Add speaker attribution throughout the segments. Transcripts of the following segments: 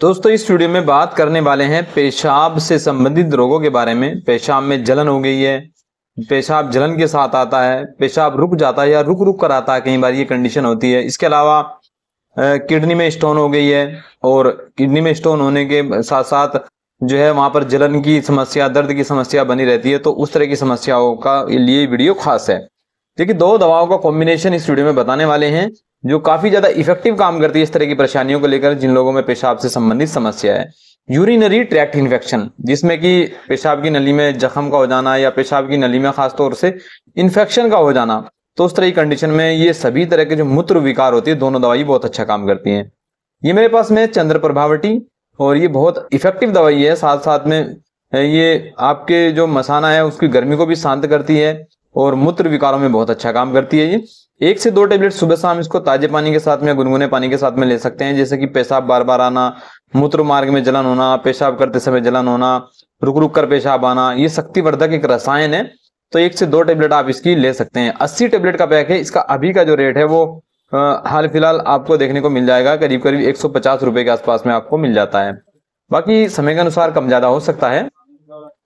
Speaker 1: दोस्तों इस वीडियो में बात करने वाले हैं पेशाब से संबंधित रोगों के बारे में पेशाब में जलन हो गई है पेशाब जलन के साथ आता है पेशाब रुक जाता है या रुक रुक कर आता है कई बार ये कंडीशन होती है इसके अलावा किडनी में स्टोन हो गई है और किडनी में स्टोन होने के साथ साथ जो है वहाँ पर जलन की समस्या दर्द की समस्या बनी रहती है तो उस तरह की समस्याओं का लिए वीडियो खास है देखिए दो दवाओं का कॉम्बिनेशन इस वीडियो में बताने वाले हैं जो काफी ज्यादा इफेक्टिव काम करती है इस तरह की परेशानियों को लेकर जिन लोगों में पेशाब से संबंधित समस्या है यूरिनरी ट्रैक्ट इन्फेक्शन जिसमें कि पेशाब की नली में जख्म का हो जाना या पेशाब की नली में खासतौर से इन्फेक्शन का हो जाना तो उस तरह की कंडीशन में ये सभी तरह के जो मूत्र विकार होती है दोनों दवाई बहुत अच्छा काम करती है ये मेरे पास में चंद्र प्रभावटी और ये बहुत इफेक्टिव दवाई है साथ साथ में ये आपके जो मसाना है उसकी गर्मी को भी शांत करती है और मूत्र विकारों में बहुत अच्छा काम करती है ये एक से दो टेबलेट सुबह शाम इसको ताजे पानी के साथ में गुनगुने पानी के साथ में ले सकते हैं जैसे कि पेशाब बार बार आना मूत्र मार्ग में जलन होना पेशाब करते समय जलन होना रुक रुक कर पेशाब आना ये शक्तिवर्धक एक रसायन है तो एक से दो टेबलेट आप इसकी ले सकते हैं अस्सी टेबलेट का पैक है इसका अभी का जो रेट है वो हाल फिलहाल आपको देखने को मिल जाएगा करीब करीब एक सौ के आसपास में आपको मिल जाता है बाकी समय के अनुसार कम ज्यादा हो सकता है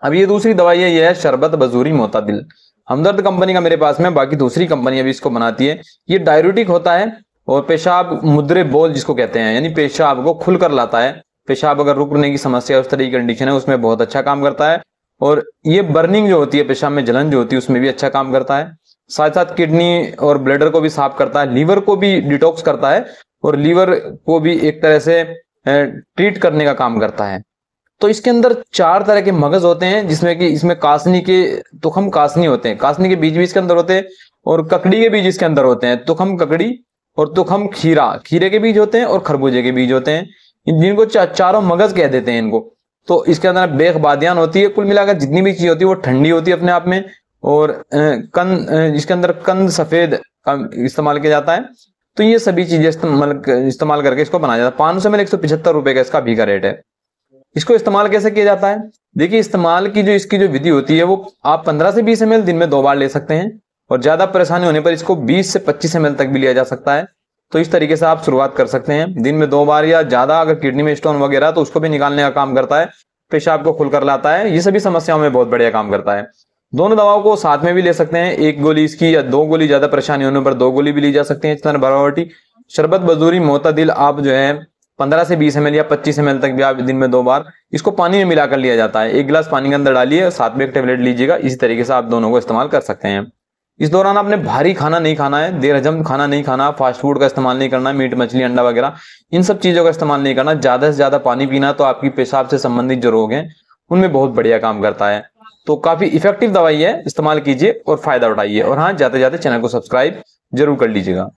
Speaker 1: अब ये दूसरी दवाई है यह है शरबत बजूरी मोतादिल हमदर्द कंपनी का मेरे पास में बाकी दूसरी कंपनी अभी इसको बनाती है ये डायरोटिक होता है और पेशाब मुद्रे बोल जिसको कहते हैं यानी पेशाब को खुलकर लाता है पेशाब अगर रुकने की समस्या उस तरह की कंडीशन है उसमें बहुत अच्छा काम करता है और ये बर्निंग जो होती है पेशाब में जलन जो होती है उसमें भी अच्छा काम करता है साथ साथ किडनी और ब्लेडर को भी साफ करता है लीवर को भी डिटॉक्स करता है और लीवर को भी एक तरह से ट्रीट करने का काम करता है तो इसके अंदर चार तरह के मगज होते हैं जिसमें कि इसमें कासनी के तुखम कासनी होते हैं कासनी के बीज भी इसके अंदर होते हैं और ककड़ी के बीज इसके अंदर होते हैं तुखम ककड़ी और तुखम खीरा खीरे के बीज होते हैं और खरबूजे के बीज होते हैं जिनको चा, चारों मगज कह देते हैं इनको तो इसके अंदर बेख बादियान होती है कुल मिलाकर जितनी भी चीज होती है वो ठंडी होती है अपने आप में और कंद इसके अंदर कंद सफेद का इस्तेमाल किया जाता है तो ये सभी चीजें इस्तेमाल इस्तेमाल करके इसको बनाया जाता है पाँच सौ में एक सौ पिछहत्तर रुपए का इसका भी रेट है इसको इस्तेमाल कैसे किया जाता है देखिए इस्तेमाल की जो इसकी जो विधि होती है वो आप 15 से 20 एम दिन में दो बार ले सकते हैं और ज्यादा परेशानी होने पर इसको 20 से 25 एम तक भी लिया जा सकता है तो इस तरीके से आप शुरुआत कर सकते हैं दिन में दो बार या ज्यादा अगर किडनी में स्टोन वगैरह तो उसको भी निकालने का काम करता है पेशाब को खुलकर लाता है ये सभी समस्याओं में बहुत बढ़िया काम करता है दोनों दवाओं को साथ में भी ले सकते हैं एक गोली इसकी या दो गोली ज्यादा परेशानी होने पर दो गोली भी ली जा सकती है तरह भरावटी शरबत बजूरी मोता आप जो है पंद्रह से बीस एम या पच्चीस एम तक भी आप दिन में दो बार इसको पानी में मिलाकर लिया जाता है एक गिलास पानी के अंदर डालिए और साथ में एक टेबलेट लीजिएगा इसी तरीके से आप दोनों को इस्तेमाल कर सकते हैं इस दौरान आपने भारी खाना नहीं खाना है देर हजम खाना नहीं खाना फास्ट फूड का इस्तेमाल नहीं करना मीट मछली अंडा वगैरह इन सब चीज़ों का इस्तेमाल नहीं करना ज़्यादा से ज़्यादा पानी पीना तो आपकी पेशाब से संबंधित जो रोग हैं उनमें बहुत बढ़िया काम करता है तो काफ़ी इफेक्टिव दवाई है इस्तेमाल कीजिए और फ़ायदा उठाइए और हाँ जाते जाते चैनल को सब्सक्राइब जरूर कर लीजिएगा